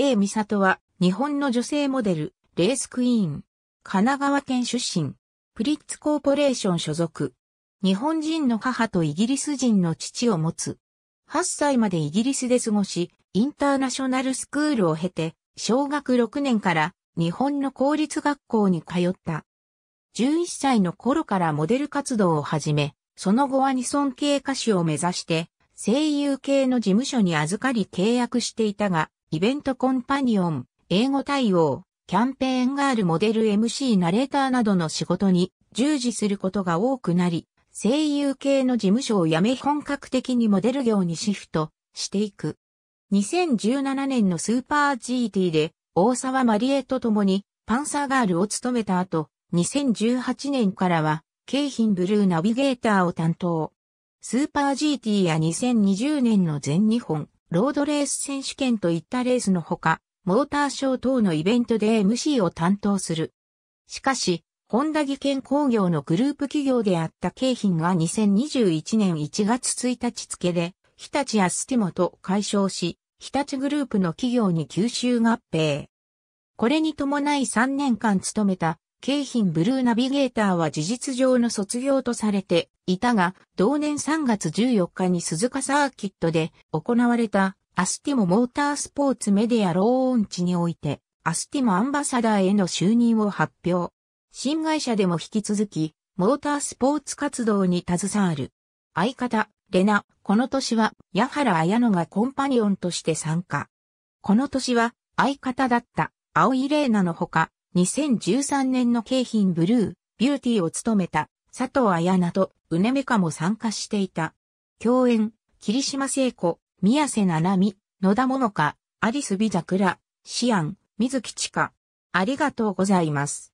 A 美里は日本の女性モデル、レースクイーン。神奈川県出身。プリッツコーポレーション所属。日本人の母とイギリス人の父を持つ。8歳までイギリスで過ごし、インターナショナルスクールを経て、小学6年から日本の公立学校に通った。11歳の頃からモデル活動を始め、その後はソン系歌手を目指して、声優系の事務所に預かり契約していたが、イベントコンパニオン、英語対応、キャンペーンガールモデル MC ナレーターなどの仕事に従事することが多くなり、声優系の事務所を辞め本格的にモデル業にシフトしていく。2017年のスーパー GT で大沢マリエと共にパンサーガールを務めた後、2018年からは京浜ブルーナビゲーターを担当。スーパー GT や2020年の全日本ロードレース選手権といったレースのほか、モーターショー等のイベントで MC を担当する。しかし、ホンダ技研工業のグループ企業であった京浜が2021年1月1日付で、日立やスティモと解消し、日立グループの企業に吸収合併。これに伴い3年間勤めた京浜ブルーナビゲーターは事実上の卒業とされていたが、同年3月14日に鈴鹿サーキットで行われたアスティモモータースポーツメディアローオンチにおいて、アスティモアンバサダーへの就任を発表。新会社でも引き続き、モータースポーツ活動に携わる。相方、レナ、この年は、矢原綾乃がコンパニオンとして参加。この年は、相方だった、青井玲奈のほか、2013年の京浜ブルー、ビューティーを務めた佐藤彩菜とうねめかも参加していた。共演、霧島聖子、宮瀬七海、野田桃香、アリス・ビザクラ、シアン、水木千佳。ありがとうございます。